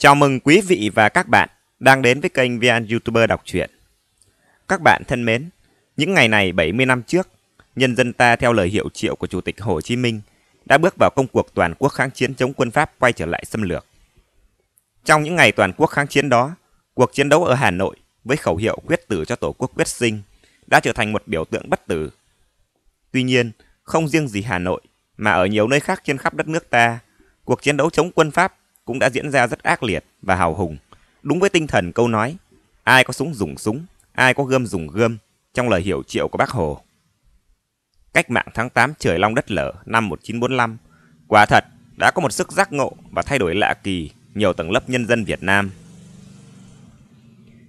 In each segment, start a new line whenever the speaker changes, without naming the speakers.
Chào mừng quý vị và các bạn đang đến với kênh VN YouTuber đọc truyện. Các bạn thân mến, những ngày này 70 năm trước, nhân dân ta theo lời hiệu triệu của Chủ tịch Hồ Chí Minh đã bước vào công cuộc toàn quốc kháng chiến chống quân Pháp quay trở lại xâm lược. Trong những ngày toàn quốc kháng chiến đó, cuộc chiến đấu ở Hà Nội với khẩu hiệu quyết tử cho Tổ quốc quyết sinh đã trở thành một biểu tượng bất tử. Tuy nhiên, không riêng gì Hà Nội mà ở nhiều nơi khác trên khắp đất nước ta, cuộc chiến đấu chống quân Pháp cũng đã diễn ra rất ác liệt và hào hùng, đúng với tinh thần câu nói, ai có súng dùng súng, ai có gươm dùng gươm, trong lời hiểu triệu của bác Hồ. Cách mạng tháng 8 trời long đất lở năm 1945, quả thật đã có một sức giác ngộ và thay đổi lạ kỳ nhiều tầng lớp nhân dân Việt Nam.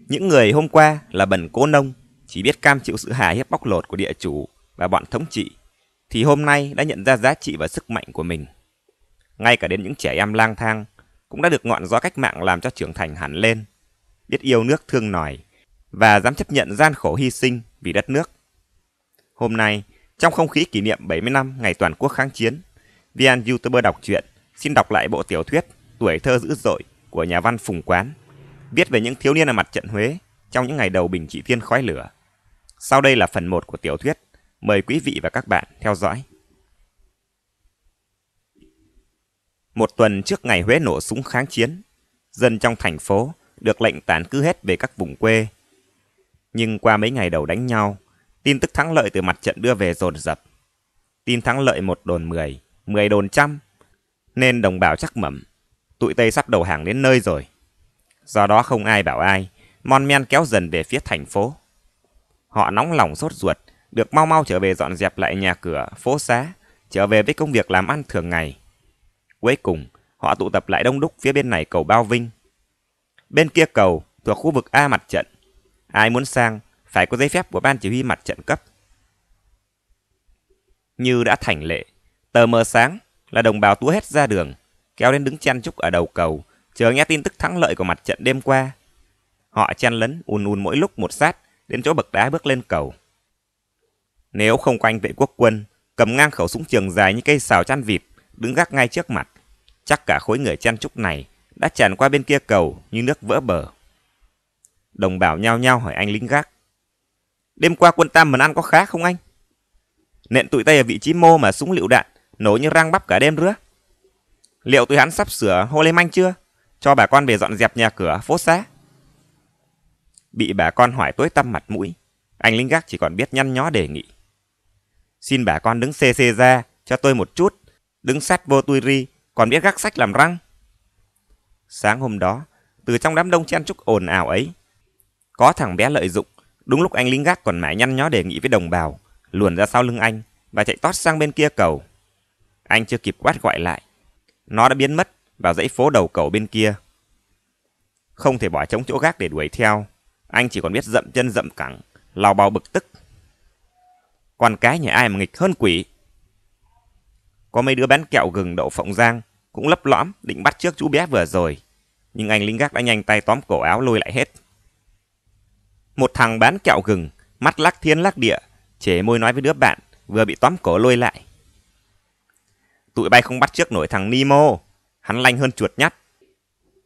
Những người hôm qua là bần cố nông, chỉ biết cam chịu sự hà hiếp bóc lột của địa chủ và bọn thống trị, thì hôm nay đã nhận ra giá trị và sức mạnh của mình. Ngay cả đến những trẻ em lang thang cũng đã được ngọn gió cách mạng làm cho trưởng thành hẳn lên, biết yêu nước thương nòi và dám chấp nhận gian khổ hy sinh vì đất nước. Hôm nay, trong không khí kỷ niệm 70 năm ngày toàn quốc kháng chiến, VN YouTuber đọc truyện xin đọc lại bộ tiểu thuyết Tuổi thơ dữ dội của nhà văn Phùng Quán, viết về những thiếu niên ở mặt trận Huế trong những ngày đầu bình trị thiên khói lửa. Sau đây là phần 1 của tiểu thuyết, mời quý vị và các bạn theo dõi. Một tuần trước ngày Huế nổ súng kháng chiến, dân trong thành phố được lệnh tản cư hết về các vùng quê. Nhưng qua mấy ngày đầu đánh nhau, tin tức thắng lợi từ mặt trận đưa về dồn dập. Tin thắng lợi một đồn mười, mười đồn trăm, nên đồng bào chắc mẩm, tụi Tây sắp đầu hàng đến nơi rồi. Do đó không ai bảo ai, mon men kéo dần về phía thành phố. Họ nóng lòng sốt ruột, được mau mau trở về dọn dẹp lại nhà cửa, phố xá, trở về với công việc làm ăn thường ngày. Cuối cùng, họ tụ tập lại đông đúc phía bên này cầu Bao Vinh. Bên kia cầu thuộc khu vực A mặt trận. Ai muốn sang phải có giấy phép của ban chỉ huy mặt trận cấp. Như đã thành lệ, tờ mờ sáng là đồng bào túa hết ra đường, kéo đến đứng chăn trúc ở đầu cầu, chờ nghe tin tức thắng lợi của mặt trận đêm qua. Họ chăn lấn ùn ùn mỗi lúc một sát đến chỗ bậc đá bước lên cầu. Nếu không quanh vệ quốc quân, cầm ngang khẩu súng trường dài như cây xào chăn vịt, đứng gác ngay trước mặt. Chắc cả khối người chăn trúc này đã tràn qua bên kia cầu như nước vỡ bờ. Đồng bào nhao nhao hỏi anh lính gác. Đêm qua quân Tam mình ăn có khá không anh? Nện tụi tay ở vị trí mô mà súng lựu đạn, nổ như răng bắp cả đêm rứa. Liệu tụi hắn sắp sửa hô lên manh chưa? Cho bà con về dọn dẹp nhà cửa, phố xá. Bị bà con hỏi tối tăm mặt mũi, anh lính gác chỉ còn biết nhăn nhó đề nghị. Xin bà con đứng xê xê ra, cho tôi một chút, đứng sát vô tui ri, còn biết gác sách làm răng. Sáng hôm đó, từ trong đám đông chen trúc ồn ào ấy, có thằng bé lợi dụng, đúng lúc anh lính gác còn mãi nhăn nhó đề nghị với đồng bào, luồn ra sau lưng anh và chạy tót sang bên kia cầu. Anh chưa kịp quát gọi lại, nó đã biến mất vào dãy phố đầu cầu bên kia. Không thể bỏ trống chỗ gác để đuổi theo, anh chỉ còn biết dậm chân dậm cẳng, lào bào bực tức. Con cái nhà ai mà nghịch hơn quỷ, có mấy đứa bán kẹo gừng đậu phộng giang, cũng lấp lõm, định bắt trước chú bé vừa rồi. Nhưng anh lính gác đã nhanh tay tóm cổ áo lôi lại hết. Một thằng bán kẹo gừng, mắt lắc thiên lắc địa, chế môi nói với đứa bạn, vừa bị tóm cổ lôi lại. Tụi bay không bắt trước nổi thằng Nemo, hắn lanh hơn chuột nhắt.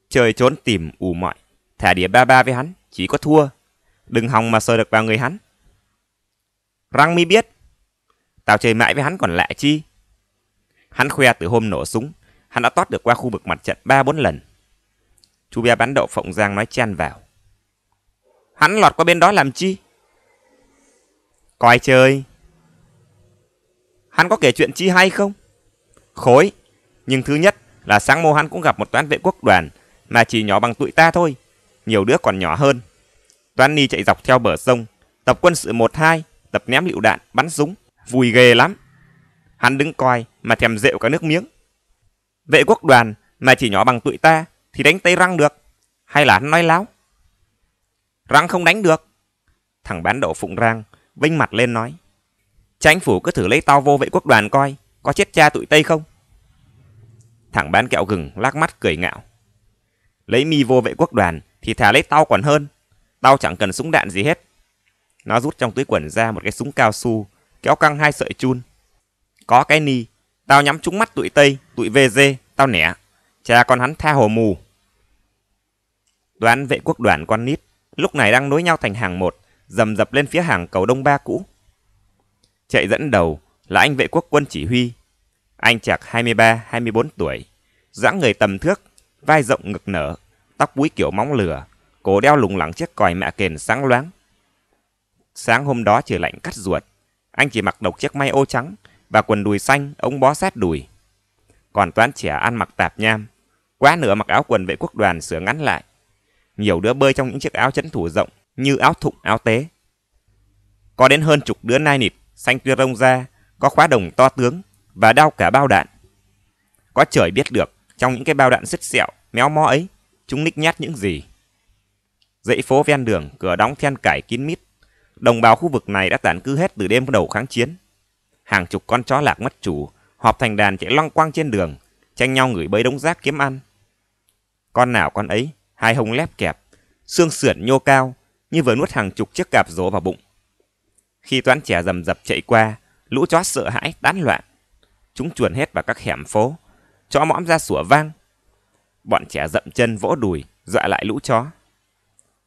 Trời trốn tìm ù mọi, thả đĩa ba ba với hắn, chỉ có thua. Đừng hòng mà sờ được vào người hắn. Răng mi biết, tao chơi mãi với hắn còn lạ chi. Hắn khoe từ hôm nổ súng, hắn đã tót được qua khu vực mặt trận 3-4 lần. Chú bé bán đậu Phộng Giang nói chen vào. Hắn lọt qua bên đó làm chi? Coi chơi. Hắn có kể chuyện chi hay không? Khối. Nhưng thứ nhất là sáng mô hắn cũng gặp một toán vệ quốc đoàn mà chỉ nhỏ bằng tụi ta thôi. Nhiều đứa còn nhỏ hơn. Toán ni chạy dọc theo bờ sông. Tập quân sự 1-2, tập ném lựu đạn, bắn súng. Vui ghê lắm hắn đứng coi mà thèm rượu cả nước miếng. Vệ quốc đoàn mà chỉ nhỏ bằng tụi ta thì đánh tay răng được, hay là hắn nói láo? Răng không đánh được. Thằng bán đậu phụng răng vinh mặt lên nói. Chánh phủ cứ thử lấy tao vô vệ quốc đoàn coi, có chết cha tụi Tây không? Thằng bán kẹo gừng lắc mắt cười ngạo. Lấy mi vô vệ quốc đoàn thì thà lấy tao còn hơn. Tao chẳng cần súng đạn gì hết. Nó rút trong túi quần ra một cái súng cao su, kéo căng hai sợi chun, có cái ni, tao nhắm trúng mắt tụi Tây, tụi VG, tao nẻ. Cha con hắn tha hồ mù. Đoán vệ quốc đoàn con nít, lúc này đang nối nhau thành hàng một, dầm dập lên phía hàng cầu đông ba cũ. Chạy dẫn đầu là anh vệ quốc quân chỉ huy. Anh chạc 23-24 tuổi, dáng người tầm thước, vai rộng ngực nở, tóc búi kiểu móng lửa, cổ đeo lủng lẳng chiếc còi mạ kền sáng loáng. Sáng hôm đó trời lạnh cắt ruột, anh chỉ mặc độc chiếc may ô trắng, và quần đùi xanh ống bó sát đùi. Còn toán trẻ ăn mặc tạp nham, quá nửa mặc áo quần vệ quốc đoàn sửa ngắn lại. Nhiều đứa bơi trong những chiếc áo chấn thủ rộng như áo thụng áo tế. Có đến hơn chục đứa nai nịt, xanh tuyết rông ra, có khóa đồng to tướng và đau cả bao đạn. Có trời biết được, trong những cái bao đạn xích xẹo, méo mó ấy, chúng ních nhát những gì. Dãy phố ven đường, cửa đóng then cải kín mít. Đồng bào khu vực này đã tản cư hết từ đêm đầu kháng chiến hàng chục con chó lạc mất chủ, họp thành đàn chạy loang quang trên đường, tranh nhau ngửi bới đống rác kiếm ăn. Con nào con ấy, hai hông lép kẹp, xương sườn nhô cao, như vừa nuốt hàng chục chiếc cạp rổ vào bụng. Khi toán trẻ rầm rập chạy qua, lũ chó sợ hãi, tán loạn. Chúng chuồn hết vào các hẻm phố, chó mõm ra sủa vang. Bọn trẻ dậm chân vỗ đùi, dọa lại lũ chó.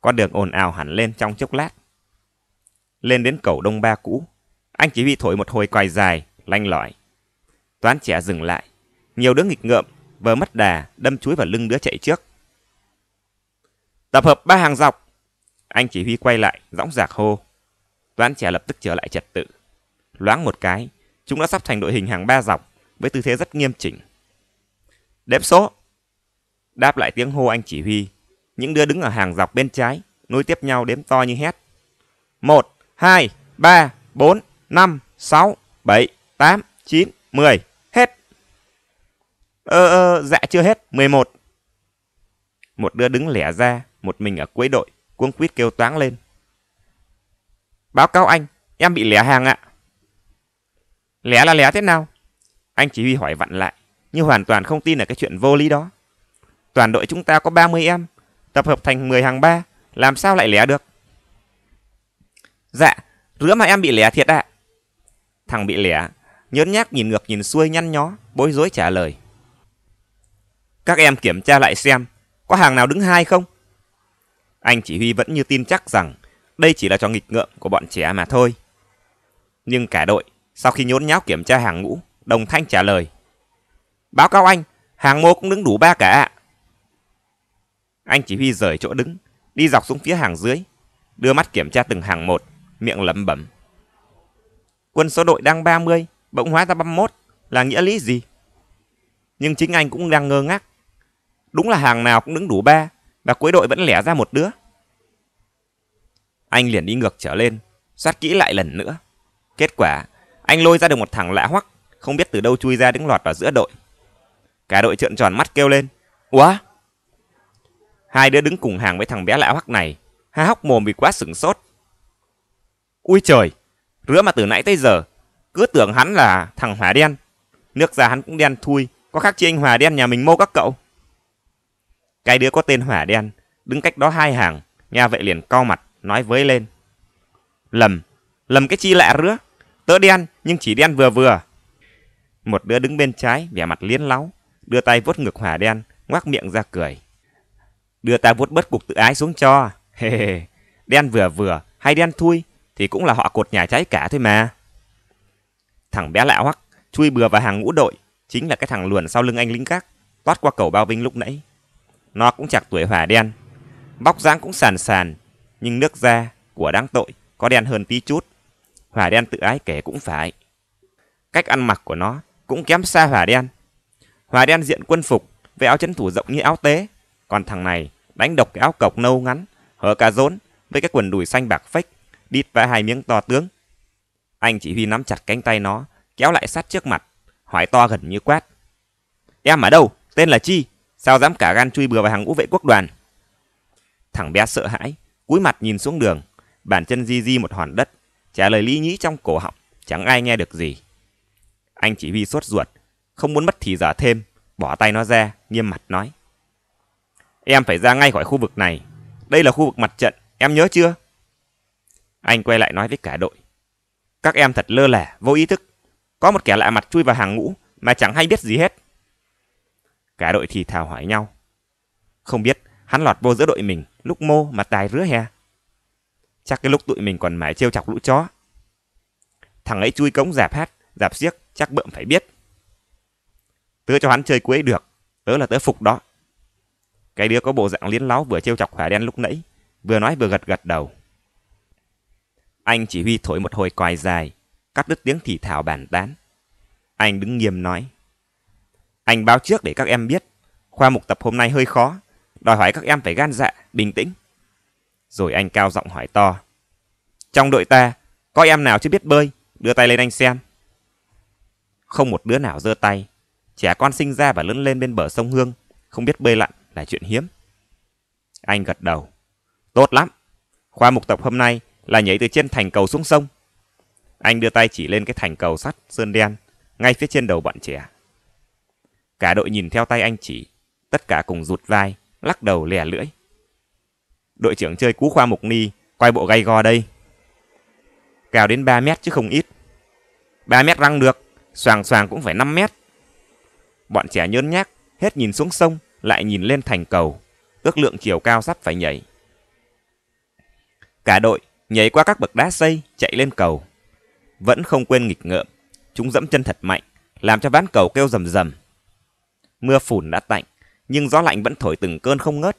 Con đường ồn ào hẳn lên trong chốc lát. Lên đến cầu Đông Ba cũ, anh chỉ bị thổi một hồi quài dài, lanh lỏi. Toán trẻ dừng lại. Nhiều đứa nghịch ngợm, vờ mất đà, đâm chuối vào lưng đứa chạy trước. Tập hợp ba hàng dọc. Anh chỉ huy quay lại, dõng dạc hô. Toán trẻ lập tức trở lại trật tự. Loáng một cái, chúng đã sắp thành đội hình hàng ba dọc với tư thế rất nghiêm chỉnh. Đếm số. Đáp lại tiếng hô anh chỉ huy, những đứa đứng ở hàng dọc bên trái nối tiếp nhau đếm to như hét. Một, hai, ba, bốn. 5, 6, 7, 8, 9, 10. Hết. Ơ ờ, ơ, ờ, dạ chưa hết, 11. Một đứa đứng lẻ ra, một mình ở cuối đội, cuống quýt kêu toáng lên. Báo cáo anh, em bị lẻ hàng ạ. À. Lẻ là lẻ thế nào? Anh chỉ huy hỏi vặn lại, nhưng hoàn toàn không tin là cái chuyện vô lý đó. Toàn đội chúng ta có 30 em, tập hợp thành 10 hàng ba, làm sao lại lẻ được? Dạ, rứa mà em bị lẻ thiệt ạ. À? Thằng bị lẻ, nhớn nhác nhìn ngược nhìn xuôi nhăn nhó, bối rối trả lời. Các em kiểm tra lại xem, có hàng nào đứng hai không? Anh chỉ huy vẫn như tin chắc rằng đây chỉ là trò nghịch ngợm của bọn trẻ mà thôi. Nhưng cả đội, sau khi nhốn nháo kiểm tra hàng ngũ, đồng thanh trả lời. Báo cáo anh, hàng mô cũng đứng đủ ba cả ạ. Anh chỉ huy rời chỗ đứng, đi dọc xuống phía hàng dưới, đưa mắt kiểm tra từng hàng một, miệng lẩm bẩm quân số đội đang 30, bỗng hóa ra 31 là nghĩa lý gì? Nhưng chính anh cũng đang ngơ ngác. Đúng là hàng nào cũng đứng đủ ba và cuối đội vẫn lẻ ra một đứa. Anh liền đi ngược trở lên, soát kỹ lại lần nữa. Kết quả, anh lôi ra được một thằng lạ hoắc, không biết từ đâu chui ra đứng lọt vào giữa đội. Cả đội trợn tròn mắt kêu lên, Ủa? Hai đứa đứng cùng hàng với thằng bé lạ hoắc này, há hốc mồm vì quá sửng sốt. Ui trời, Rứa mà từ nãy tới giờ, cứ tưởng hắn là thằng hỏa Đen. Nước da hắn cũng đen thui, có khác chi anh hỏa Đen nhà mình mô các cậu. Cái đứa có tên hỏa Đen, đứng cách đó hai hàng, nghe vậy liền co mặt, nói với lên. Lầm, lầm cái chi lạ rứa, tớ đen nhưng chỉ đen vừa vừa. Một đứa đứng bên trái, vẻ mặt liến láu, đưa tay vuốt ngực hỏa Đen, ngoác miệng ra cười. Đưa ta vuốt bớt cục tự ái xuống cho. Hề hề, đen vừa vừa, hay đen thui, thì cũng là họ cột nhà cháy cả thôi mà. Thằng bé lạ hoắc, chui bừa vào hàng ngũ đội, chính là cái thằng luồn sau lưng anh lính gác, toát qua cầu bao vinh lúc nãy. Nó cũng chạc tuổi hỏa đen, bóc dáng cũng sàn sàn, nhưng nước da của đáng tội có đen hơn tí chút. Hỏa đen tự ái kể cũng phải. Cách ăn mặc của nó cũng kém xa hỏa đen. Hỏa đen diện quân phục, với áo chấn thủ rộng như áo tế, còn thằng này đánh độc cái áo cộc nâu ngắn, hở cả rốn với cái quần đùi xanh bạc phách đít vãi hai miếng to tướng. Anh chỉ huy nắm chặt cánh tay nó, kéo lại sát trước mặt, hỏi to gần như quát. Em ở đâu? Tên là Chi? Sao dám cả gan chui bừa vào hàng ngũ vệ quốc đoàn? Thằng bé sợ hãi, cúi mặt nhìn xuống đường, bàn chân di di một hòn đất, trả lời lý nhĩ trong cổ họng, chẳng ai nghe được gì. Anh chỉ huy sốt ruột, không muốn mất thì giờ thêm, bỏ tay nó ra, nghiêm mặt nói. Em phải ra ngay khỏi khu vực này, đây là khu vực mặt trận, em nhớ chưa? Anh quay lại nói với cả đội. Các em thật lơ lẻ, vô ý thức. Có một kẻ lạ mặt chui vào hàng ngũ mà chẳng hay biết gì hết. Cả đội thì thào hỏi nhau. Không biết, hắn lọt vô giữa đội mình lúc mô mà tài rứa he. Chắc cái lúc tụi mình còn mãi trêu chọc lũ chó. Thằng ấy chui cống giạp hát, giạp xiếc, chắc bợm phải biết. Tớ cho hắn chơi cuối được, tớ là tớ phục đó. Cái đứa có bộ dạng liến láo vừa trêu chọc khỏe đen lúc nãy, vừa nói vừa gật gật đầu. Anh chỉ huy thổi một hồi quài dài, cắt đứt tiếng thì thảo bàn tán. Anh đứng nghiêm nói. Anh báo trước để các em biết, khoa mục tập hôm nay hơi khó, đòi hỏi các em phải gan dạ, bình tĩnh. Rồi anh cao giọng hỏi to. Trong đội ta, có em nào chưa biết bơi, đưa tay lên anh xem. Không một đứa nào giơ tay, trẻ con sinh ra và lớn lên bên bờ sông Hương, không biết bơi lặn là chuyện hiếm. Anh gật đầu. Tốt lắm, khoa mục tập hôm nay là nhảy từ trên thành cầu xuống sông. Anh đưa tay chỉ lên cái thành cầu sắt sơn đen ngay phía trên đầu bọn trẻ. Cả đội nhìn theo tay anh chỉ, tất cả cùng rụt vai, lắc đầu lè lưỡi. Đội trưởng chơi cú khoa mục ni, quay bộ gay go đây. Cao đến 3 mét chứ không ít. 3 mét răng được, xoàng xoàng cũng phải 5 mét. Bọn trẻ nhơn nhác, hết nhìn xuống sông, lại nhìn lên thành cầu, ước lượng chiều cao sắp phải nhảy. Cả đội nhảy qua các bậc đá xây, chạy lên cầu. Vẫn không quên nghịch ngợm, chúng dẫm chân thật mạnh, làm cho ván cầu kêu rầm rầm. Mưa phùn đã tạnh, nhưng gió lạnh vẫn thổi từng cơn không ngớt.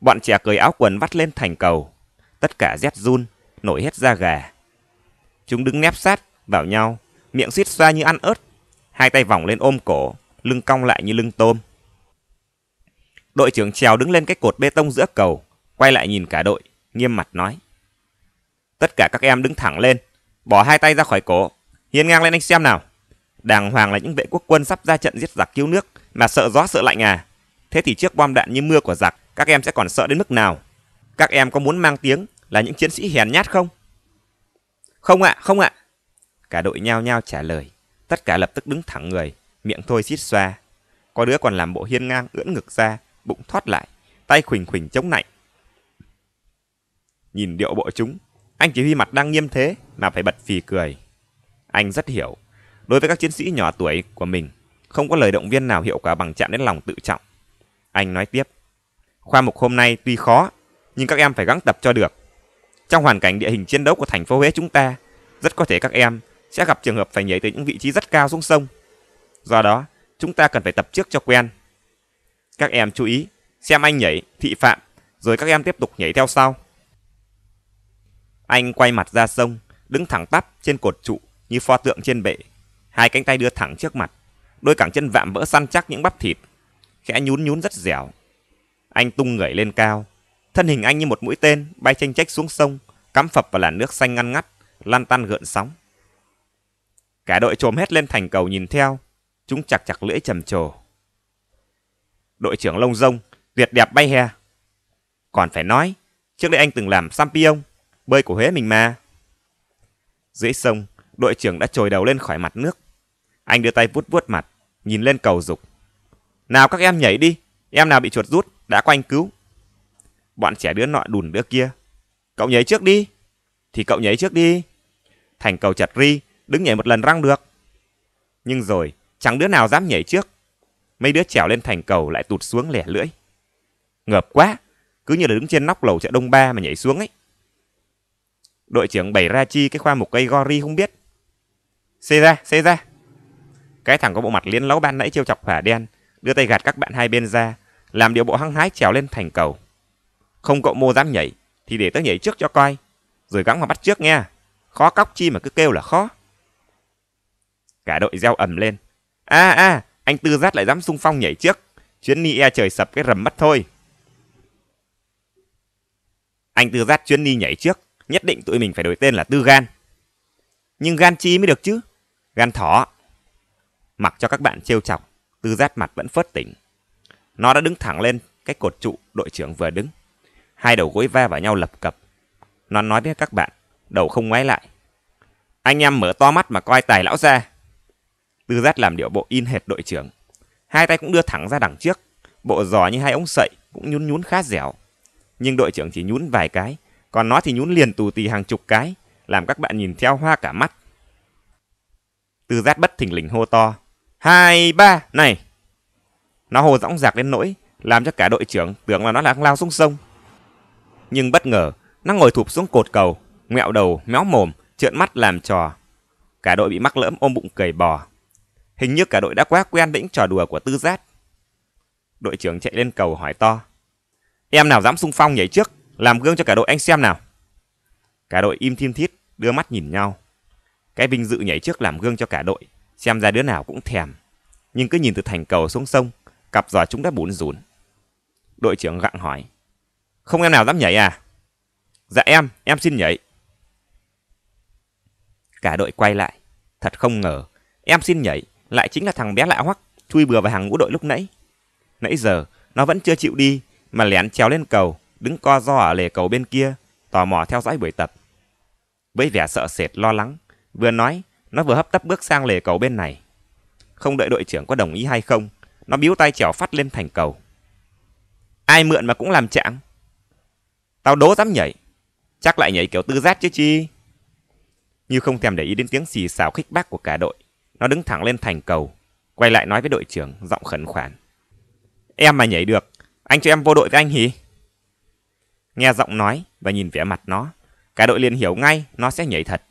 Bọn trẻ cởi áo quần vắt lên thành cầu, tất cả rét run, nổi hết da gà. Chúng đứng nép sát vào nhau, miệng xít xoa như ăn ớt, hai tay vòng lên ôm cổ, lưng cong lại như lưng tôm. Đội trưởng trèo đứng lên cái cột bê tông giữa cầu, quay lại nhìn cả đội, nghiêm mặt nói. Tất cả các em đứng thẳng lên, bỏ hai tay ra khỏi cổ, hiên ngang lên anh xem nào. Đàng hoàng là những vệ quốc quân sắp ra trận giết giặc cứu nước mà sợ gió sợ lạnh à. Thế thì trước bom đạn như mưa của giặc, các em sẽ còn sợ đến mức nào? Các em có muốn mang tiếng là những chiến sĩ hèn nhát không? Không ạ, à, không ạ. À. Cả đội nhao nhao trả lời, tất cả lập tức đứng thẳng người, miệng thôi xít xoa. Có đứa còn làm bộ hiên ngang ưỡn ngực ra, bụng thoát lại, tay khuỳnh khuỳnh chống nạnh. Nhìn điệu bộ chúng, anh chỉ huy mặt đang nghiêm thế mà phải bật phì cười. Anh rất hiểu, đối với các chiến sĩ nhỏ tuổi của mình, không có lời động viên nào hiệu quả bằng chạm đến lòng tự trọng. Anh nói tiếp, khoa mục hôm nay tuy khó, nhưng các em phải gắng tập cho được. Trong hoàn cảnh địa hình chiến đấu của thành phố Huế chúng ta, rất có thể các em sẽ gặp trường hợp phải nhảy từ những vị trí rất cao xuống sông. Do đó, chúng ta cần phải tập trước cho quen. Các em chú ý, xem anh nhảy, thị phạm, rồi các em tiếp tục nhảy theo sau. Anh quay mặt ra sông, đứng thẳng tắp trên cột trụ như pho tượng trên bệ, hai cánh tay đưa thẳng trước mặt, đôi cẳng chân vạm vỡ săn chắc những bắp thịt, khẽ nhún nhún rất dẻo. Anh tung người lên cao, thân hình anh như một mũi tên bay chênh trách xuống sông, cắm phập vào làn nước xanh ngăn ngắt, lan tan gợn sóng. Cả đội trồm hết lên thành cầu nhìn theo, chúng chặt chặt lưỡi trầm trồ. Đội trưởng lông rông, tuyệt đẹp bay he Còn phải nói, trước đây anh từng làm sampion, bơi của Huế mình mà. Dưới sông, đội trưởng đã trồi đầu lên khỏi mặt nước. Anh đưa tay vuốt vuốt mặt, nhìn lên cầu dục. Nào các em nhảy đi, em nào bị chuột rút, đã có anh cứu. Bọn trẻ đứa nọ đùn đứa kia. Cậu nhảy trước đi. Thì cậu nhảy trước đi. Thành cầu chặt ri, đứng nhảy một lần răng được. Nhưng rồi, chẳng đứa nào dám nhảy trước. Mấy đứa trèo lên thành cầu lại tụt xuống lẻ lưỡi. Ngợp quá, cứ như là đứng trên nóc lầu chợ Đông Ba mà nhảy xuống ấy. Đội trưởng bảy ra chi cái khoa mục cây Gori không biết. Xê ra, xê ra. Cái thằng có bộ mặt liến lấu ban nãy chiêu chọc hỏa đen, đưa tay gạt các bạn hai bên ra, làm điệu bộ hăng hái trèo lên thành cầu. Không cậu mô dám nhảy, thì để tớ nhảy trước cho coi. Rồi gắng mà bắt trước nghe. Khó cóc chi mà cứ kêu là khó. Cả đội reo ầm lên. a à, a à, anh Tư Giát lại dám sung phong nhảy trước. Chuyến ni e trời sập cái rầm mất thôi. Anh Tư Giát chuyến ni nhảy trước, nhất định tụi mình phải đổi tên là Tư Gan. Nhưng gan chi mới được chứ? Gan thỏ. Mặc cho các bạn trêu chọc, Tư Giát mặt vẫn phớt tỉnh. Nó đã đứng thẳng lên cái cột trụ đội trưởng vừa đứng. Hai đầu gối va vào nhau lập cập. Nó nói với các bạn, đầu không ngoái lại. Anh em mở to mắt mà coi tài lão ra. Tư Giát làm điệu bộ in hệt đội trưởng. Hai tay cũng đưa thẳng ra đằng trước, bộ giò như hai ống sậy cũng nhún nhún khá dẻo. Nhưng đội trưởng chỉ nhún vài cái, còn nó thì nhún liền tù tì hàng chục cái, làm các bạn nhìn theo hoa cả mắt. Tư giác bất thình lình hô to, hai ba, này! Nó hô dõng dạc đến nỗi, làm cho cả đội trưởng tưởng là nó đang lao xuống sông. Nhưng bất ngờ, nó ngồi thụp xuống cột cầu, ngẹo đầu, méo mồm, trợn mắt làm trò. Cả đội bị mắc lỡm ôm bụng cầy bò. Hình như cả đội đã quá quen lĩnh trò đùa của tư giác. Đội trưởng chạy lên cầu hỏi to. Em nào dám sung phong nhảy trước? Làm gương cho cả đội anh xem nào. Cả đội im thiêm thiết, đưa mắt nhìn nhau. Cái vinh dự nhảy trước làm gương cho cả đội, xem ra đứa nào cũng thèm. Nhưng cứ nhìn từ thành cầu xuống sông, cặp giò chúng đã bủn rủn. Đội trưởng gặng hỏi. Không em nào dám nhảy à? Dạ em, em xin nhảy. Cả đội quay lại. Thật không ngờ, em xin nhảy lại chính là thằng bé lạ hoắc chui bừa vào hàng ngũ đội lúc nãy. Nãy giờ, nó vẫn chưa chịu đi mà lén trèo lên cầu, đứng co ro ở lề cầu bên kia, tò mò theo dõi buổi tập. Với vẻ sợ sệt lo lắng, vừa nói, nó vừa hấp tấp bước sang lề cầu bên này. Không đợi đội trưởng có đồng ý hay không, nó biếu tay trèo phát lên thành cầu. Ai mượn mà cũng làm trạng. Tao đố dám nhảy, chắc lại nhảy kiểu tư giác chứ chi. Như không thèm để ý đến tiếng xì xào khích bác của cả đội, nó đứng thẳng lên thành cầu, quay lại nói với đội trưởng giọng khẩn khoản. Em mà nhảy được, anh cho em vô đội với anh hì. Nghe giọng nói và nhìn vẻ mặt nó, cả đội liền hiểu ngay nó sẽ nhảy thật.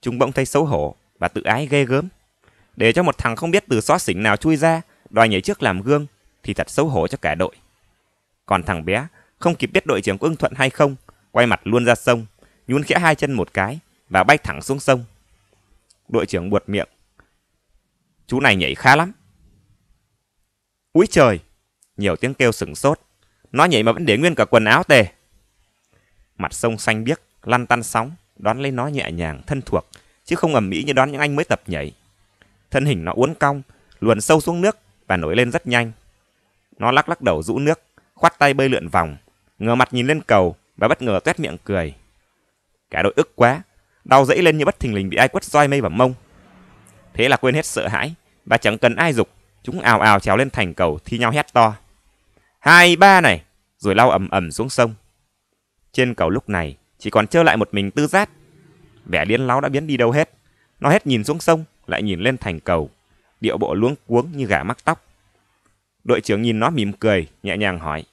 Chúng bỗng thấy xấu hổ và tự ái ghê gớm. Để cho một thằng không biết từ xó xỉnh nào chui ra, đòi nhảy trước làm gương thì thật xấu hổ cho cả đội. Còn thằng bé không kịp biết đội trưởng có ưng thuận hay không, quay mặt luôn ra sông, nhún khẽ hai chân một cái và bay thẳng xuống sông. Đội trưởng buột miệng. Chú này nhảy khá lắm. Úi trời! Nhiều tiếng kêu sửng sốt. Nó nhảy mà vẫn để nguyên cả quần áo tề. Mặt sông xanh biếc, lăn tăn sóng, đón lấy nó nhẹ nhàng, thân thuộc, chứ không ầm ĩ như đón những anh mới tập nhảy. Thân hình nó uốn cong, luồn sâu xuống nước và nổi lên rất nhanh. Nó lắc lắc đầu rũ nước, khoát tay bơi lượn vòng, ngửa mặt nhìn lên cầu và bất ngờ tuét miệng cười. Cả đội ức quá, đau dẫy lên như bất thình lình bị ai quất roi mây vào mông. Thế là quên hết sợ hãi, và chẳng cần ai dục, chúng ào ào trèo lên thành cầu thi nhau hét to. Hai ba này, rồi lao ầm ầm xuống sông. Trên cầu lúc này chỉ còn trơ lại một mình tư giác. Vẻ điên láo đã biến đi đâu hết. Nó hết nhìn xuống sông, lại nhìn lên thành cầu. Điệu bộ luống cuống như gà mắc tóc. Đội trưởng nhìn nó mỉm cười, nhẹ nhàng hỏi.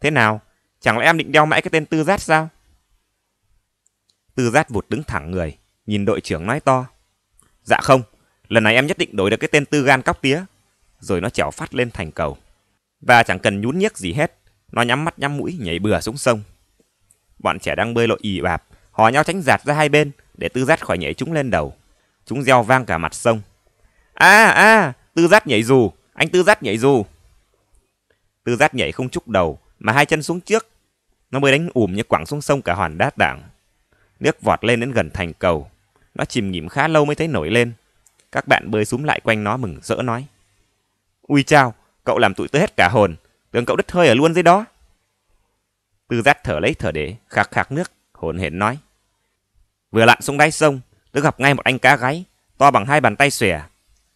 Thế nào? Chẳng lẽ em định đeo mãi cái tên tư giác sao? Tư giác vụt đứng thẳng người, nhìn đội trưởng nói to. Dạ không, lần này em nhất định đổi được cái tên tư gan cóc tía. Rồi nó trèo phát lên thành cầu. Và chẳng cần nhún nhếc gì hết, nó nhắm mắt nhắm mũi nhảy bừa xuống sông. Bọn trẻ đang bơi lội ì bạp, hò nhau tránh giạt ra hai bên để tư giác khỏi nhảy chúng lên đầu. Chúng gieo vang cả mặt sông. A à, a, à, tư giác nhảy dù, anh tư giác nhảy dù. Tư giác nhảy không trúc đầu mà hai chân xuống trước. Nó mới đánh ùm như quẳng xuống sông cả hoàn đá tảng. Nước vọt lên đến gần thành cầu. Nó chìm nghỉm khá lâu mới thấy nổi lên. Các bạn bơi súm lại quanh nó mừng rỡ nói. Ui chao, cậu làm tụi tớ hết cả hồn. Tưởng cậu đứt hơi ở luôn dưới đó. Tư giác thở lấy thở để, khạc khạc nước, hồn hển nói. Vừa lặn xuống đáy sông, tớ gặp ngay một anh cá gáy, to bằng hai bàn tay xòe.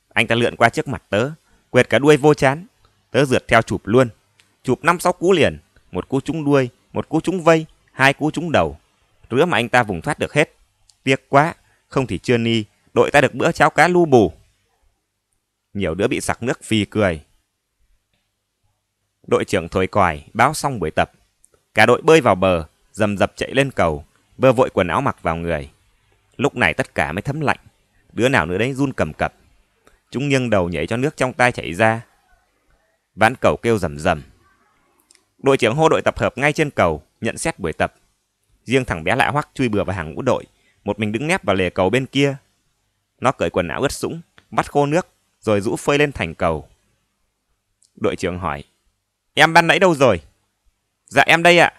Anh ta lượn qua trước mặt tớ, quẹt cả đuôi vô chán. Tớ rượt theo chụp luôn. Chụp năm sáu cú liền, một cú trúng đuôi, một cú trúng vây, hai cú trúng đầu. Rứa mà anh ta vùng thoát được hết. Tiếc quá, không thì chưa ni, đội ta được bữa cháo cá lu bù. Nhiều đứa bị sặc nước phì cười. Đội trưởng thổi còi, báo xong buổi tập. Cả đội bơi vào bờ, dầm dập chạy lên cầu, vơ vội quần áo mặc vào người. Lúc này tất cả mới thấm lạnh, đứa nào nữa đấy run cầm cập. Chúng nghiêng đầu nhảy cho nước trong tay chảy ra. Ván cầu kêu rầm rầm. Đội trưởng hô đội tập hợp ngay trên cầu, nhận xét buổi tập. Riêng thằng bé lạ hoắc chui bừa vào hàng ngũ đội, một mình đứng nép vào lề cầu bên kia. Nó cởi quần áo ướt sũng, bắt khô nước, rồi rũ phơi lên thành cầu. Đội trưởng hỏi, em ban nãy đâu rồi? Dạ em đây ạ.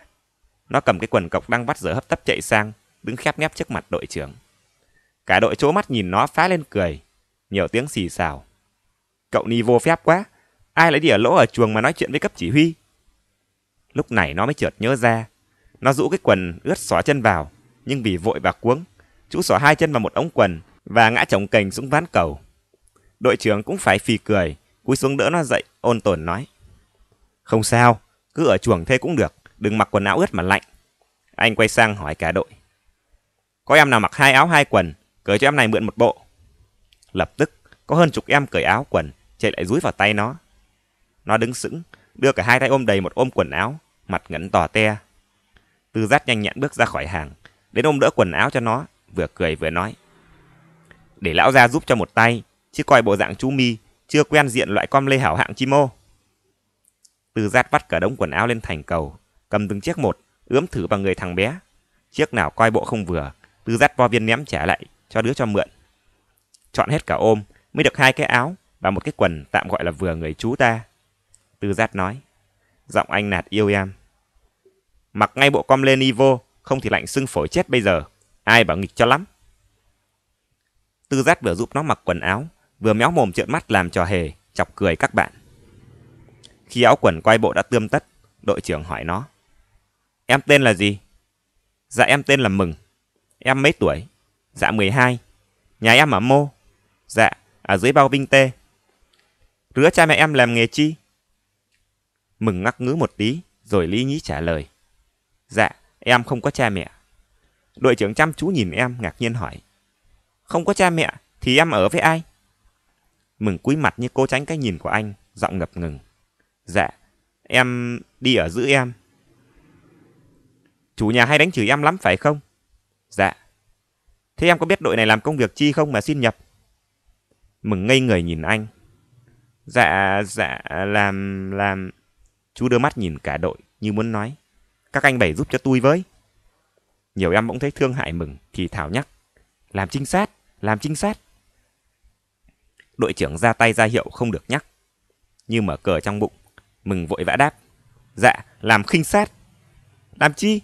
Nó cầm cái quần cọc đang vắt giờ hấp tấp chạy sang, đứng khép nép trước mặt đội trưởng. Cả đội chỗ mắt nhìn nó phá lên cười, nhiều tiếng xì xào. Cậu Ni vô phép quá, ai lấy đỉa lỗ ở chuồng mà nói chuyện với cấp chỉ huy. Lúc này nó mới chợt nhớ ra, nó rũ cái quần ướt xỏ chân vào, nhưng vì vội và cuống, chú xỏ hai chân vào một ống quần và ngã chồng cành xuống ván cầu. Đội trưởng cũng phải phì cười, cúi xuống đỡ nó dậy, ôn tồn nói. Không sao, cứ ở chuồng thế cũng được, đừng mặc quần áo ướt mà lạnh. Anh quay sang hỏi cả đội. Có em nào mặc hai áo hai quần, cởi cho em này mượn một bộ. Lập tức, có hơn chục em cởi áo quần, chạy lại rúi vào tay nó. Nó đứng sững, đưa cả hai tay ôm đầy một ôm quần áo, mặt ngẩn tỏ te. Tư giác nhanh nhẹn bước ra khỏi hàng, đến ôm đỡ quần áo cho nó, vừa cười vừa nói. Để lão ra giúp cho một tay, chứ coi bộ dạng chú mi, chưa quen diện loại com lê hảo hạng chi mô. Từ Giát vắt cả đống quần áo lên thành cầu, cầm từng chiếc một, ướm thử vào người thằng bé. Chiếc nào coi bộ không vừa, từ Giát vo viên ném trả lại cho đứa cho mượn. Chọn hết cả ôm, mới được hai cái áo và một cái quần tạm gọi là vừa người chú ta. Từ Giát nói, giọng anh nạt yêu em. Mặc ngay bộ com lên y vô, không thì lạnh sưng phổi chết bây giờ. Ai bảo nghịch cho lắm. Tư Giát vừa giúp nó mặc quần áo, vừa méo mồm trợn mắt làm trò hề, chọc cười các bạn. Khi áo quần quay bộ đã tươm tất, đội trưởng hỏi nó. Em tên là gì? Dạ em tên là Mừng. Em mấy tuổi? Dạ 12. Nhà em ở Mô. Dạ, ở dưới bao Vinh Tê. Rứa cha mẹ em làm nghề chi? Mừng ngắc ngứ một tí, rồi lý nhí trả lời. Dạ, em không có cha mẹ. Đội trưởng chăm chú nhìn em ngạc nhiên hỏi. Không có cha mẹ thì em ở với ai? Mừng cúi mặt như cô tránh cái nhìn của anh, giọng ngập ngừng. Dạ, em đi ở giữ em. Chủ nhà hay đánh chửi em lắm phải không? Dạ. Thế em có biết đội này làm công việc chi không mà xin nhập? Mừng ngây người nhìn anh. Dạ, dạ, làm, làm... Chú đưa mắt nhìn cả đội như muốn nói. Các anh bảy giúp cho tôi với. Nhiều em bỗng thấy thương hại mừng thì Thảo nhắc. Làm trinh sát, làm trinh sát. Đội trưởng ra tay ra hiệu không được nhắc. Như mở cờ trong bụng. Mừng vội vã đáp. Dạ, làm khinh sát. Làm chi?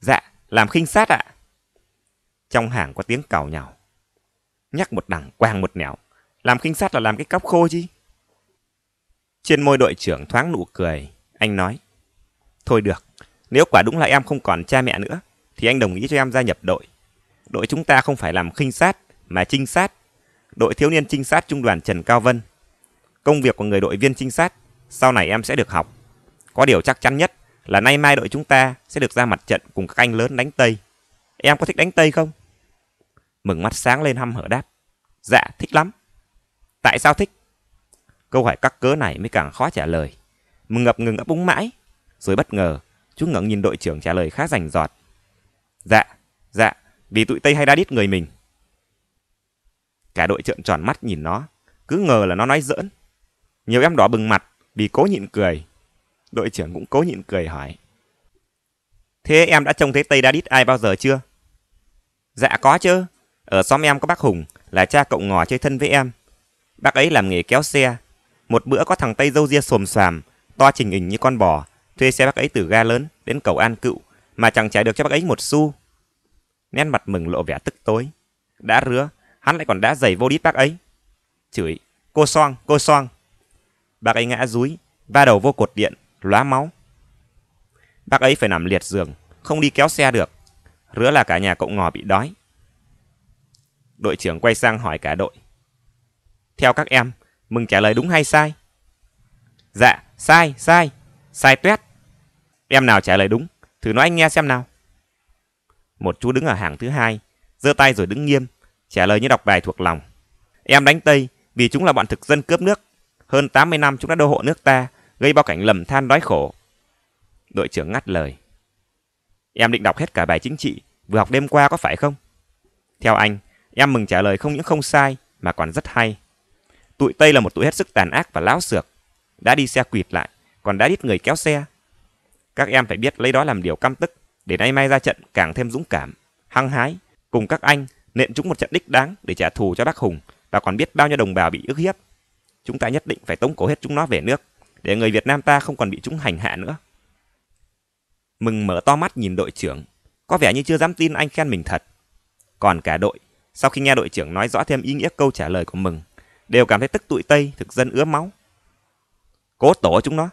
Dạ, làm khinh sát ạ. À. Trong hàng có tiếng cào nhào. Nhắc một đằng quang một nẻo. Làm khinh sát là làm cái cóc khô chi. Trên môi đội trưởng thoáng nụ cười, anh nói. Thôi được, nếu quả đúng là em không còn cha mẹ nữa, thì anh đồng ý cho em gia nhập đội. Đội chúng ta không phải làm khinh sát, mà trinh sát. Đội thiếu niên trinh sát trung đoàn Trần Cao Vân. Công việc của người đội viên trinh sát sau này em sẽ được học. Có điều chắc chắn nhất là nay mai đội chúng ta sẽ được ra mặt trận cùng các anh lớn đánh Tây. Em có thích đánh Tây không? Mừng mắt sáng lên hăm hở đáp. Dạ, thích lắm. Tại sao thích? Câu hỏi cắt cớ này mới càng khó trả lời. Mừng ngập ngừng ấp úng mãi. Rồi bất ngờ, chú ngẩng nhìn đội trưởng trả lời khá rành giọt. Dạ, dạ, vì tụi Tây hay đã đít người mình. Cả đội trợn tròn mắt nhìn nó, cứ ngờ là nó nói giỡn. Nhiều em đỏ bừng mặt, Bì cố nhịn cười. Đội trưởng cũng cố nhịn cười hỏi. Thế em đã trông thấy Tây Đa Đít ai bao giờ chưa? Dạ có chứ. Ở xóm em có bác Hùng, là cha cậu ngò chơi thân với em. Bác ấy làm nghề kéo xe. Một bữa có thằng Tây dâu ria xồm xoàm, to trình hình như con bò, thuê xe bác ấy từ ga lớn đến cầu An Cựu, mà chẳng trả được cho bác ấy một xu. Nét mặt mừng lộ vẻ tức tối. Đã rứa, hắn lại còn đã giày vô đít bác ấy. Chửi, cô Soang, cô Soang. Bác ấy ngã rúi, va đầu vô cột điện, lóa máu. Bác ấy phải nằm liệt giường, không đi kéo xe được. Rứa là cả nhà cậu ngò bị đói. Đội trưởng quay sang hỏi cả đội. Theo các em, mừng trả lời đúng hay sai? Dạ, sai, sai, sai tuét. Em nào trả lời đúng, thử nói anh nghe xem nào. Một chú đứng ở hàng thứ hai, giơ tay rồi đứng nghiêm, trả lời như đọc bài thuộc lòng. Em đánh Tây vì chúng là bọn thực dân cướp nước. Hơn 80 năm chúng đã đô hộ nước ta, gây bao cảnh lầm than đói khổ. Đội trưởng ngắt lời. Em định đọc hết cả bài chính trị, vừa học đêm qua có phải không? Theo anh, em mừng trả lời không những không sai mà còn rất hay. Tụi Tây là một tụi hết sức tàn ác và láo xược. Đã đi xe quỵt lại, còn đã ít người kéo xe. Các em phải biết lấy đó làm điều căm tức, để nay mai ra trận càng thêm dũng cảm, hăng hái, cùng các anh nện chúng một trận đích đáng để trả thù cho bác Hùng và còn biết bao nhiêu đồng bào bị ức hiếp chúng ta nhất định phải tống cổ hết chúng nó về nước, để người Việt Nam ta không còn bị chúng hành hạ nữa. Mừng mở to mắt nhìn đội trưởng, có vẻ như chưa dám tin anh khen mình thật. Còn cả đội, sau khi nghe đội trưởng nói rõ thêm ý nghĩa câu trả lời của Mừng, đều cảm thấy tức tụi Tây thực dân ứa máu. Cố tổ chúng nó.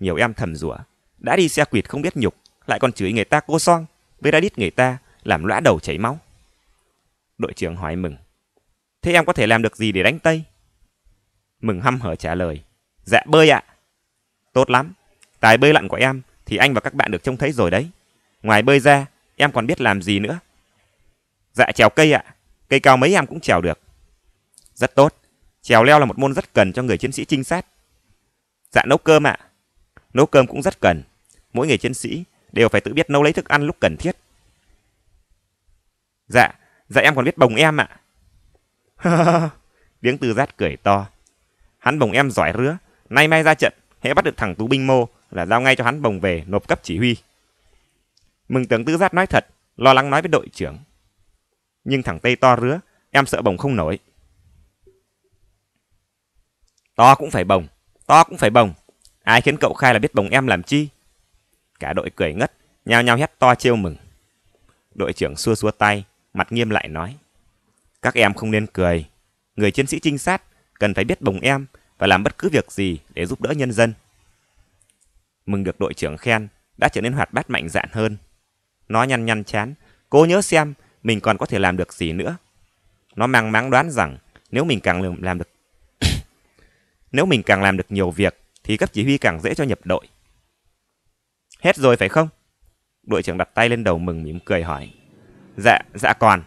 Nhiều em thầm rủa, đã đi xe quỵt không biết nhục, lại còn chửi người ta cô song, với đã đít người ta, làm lõa đầu chảy máu. Đội trưởng hỏi Mừng, thế em có thể làm được gì để đánh Tây? mừng hăm hở trả lời. Dạ bơi ạ. Tốt lắm, tài bơi lặn của em thì anh và các bạn được trông thấy rồi đấy. Ngoài bơi ra, em còn biết làm gì nữa. Dạ trèo cây ạ, cây cao mấy em cũng trèo được. Rất tốt, trèo leo là một môn rất cần cho người chiến sĩ trinh sát. Dạ nấu cơm ạ, nấu cơm cũng rất cần. Mỗi người chiến sĩ đều phải tự biết nấu lấy thức ăn lúc cần thiết. Dạ, dạ em còn biết bồng em ạ. Tiếng từ giác cười to, hắn bồng em giỏi rứa, nay mai ra trận, hễ bắt được thằng Tú binh mô là giao ngay cho hắn bồng về nộp cấp chỉ huy. Mừng tướng tư giác nói thật, lo lắng nói với đội trưởng. Nhưng thằng Tây to rứa, em sợ bồng không nổi. To cũng phải bồng, to cũng phải bồng. Ai khiến cậu khai là biết bồng em làm chi? Cả đội cười ngất, nhao nhao hét to trêu mừng. Đội trưởng xua xua tay, mặt nghiêm lại nói. Các em không nên cười. Người chiến sĩ trinh sát cần phải biết bồng em và làm bất cứ việc gì để giúp đỡ nhân dân. Mừng được đội trưởng khen, đã trở nên hoạt bát mạnh dạn hơn. Nó nhăn nhăn chán, cố nhớ xem mình còn có thể làm được gì nữa. Nó mang máng đoán rằng nếu mình càng làm được nếu mình càng làm được nhiều việc thì cấp chỉ huy càng dễ cho nhập đội. Hết rồi phải không? Đội trưởng đặt tay lên đầu mừng mỉm cười hỏi. Dạ, dạ còn.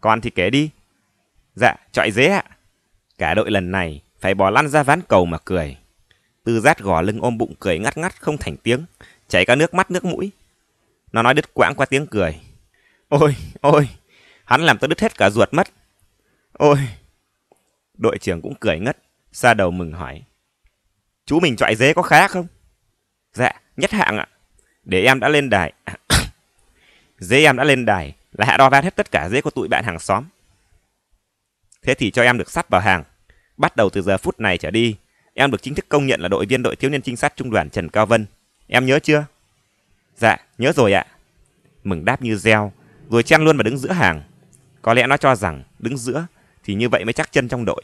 Còn thì kể đi. Dạ, chọi dế ạ. À. Cả đội lần này phải bò lăn ra ván cầu mà cười. Tư giác gò lưng ôm bụng cười ngắt ngắt không thành tiếng, chảy cả nước mắt nước mũi. Nó nói đứt quãng qua tiếng cười. Ôi, ôi, hắn làm tôi đứt hết cả ruột mất. Ôi. Đội trưởng cũng cười ngất, xa đầu mừng hỏi. Chú mình trọi dế có khá không? Dạ, nhất hạng ạ. Để em đã lên đài. dế em đã lên đài là hạ đo ván hết tất cả dế của tụi bạn hàng xóm. Thế thì cho em được sắp vào hàng. Bắt đầu từ giờ phút này trở đi, em được chính thức công nhận là đội viên đội thiếu niên trinh sát trung đoàn Trần Cao Vân. Em nhớ chưa? Dạ, nhớ rồi ạ. Mừng đáp như reo, rồi chen luôn vào đứng giữa hàng. Có lẽ nó cho rằng đứng giữa thì như vậy mới chắc chân trong đội.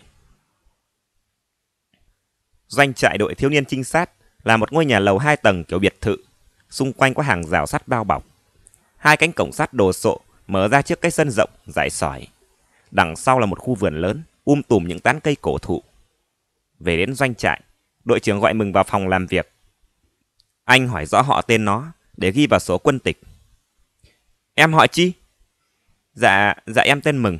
Doanh trại đội thiếu niên trinh sát là một ngôi nhà lầu hai tầng kiểu biệt thự, xung quanh có hàng rào sắt bao bọc. Hai cánh cổng sắt đồ sộ mở ra trước cái sân rộng, dài sỏi. Đằng sau là một khu vườn lớn, um tùm những tán cây cổ thụ. Về đến doanh trại, đội trưởng gọi mừng vào phòng làm việc. Anh hỏi rõ họ tên nó để ghi vào số quân tịch. Em họ chi? Dạ, dạ em tên Mừng.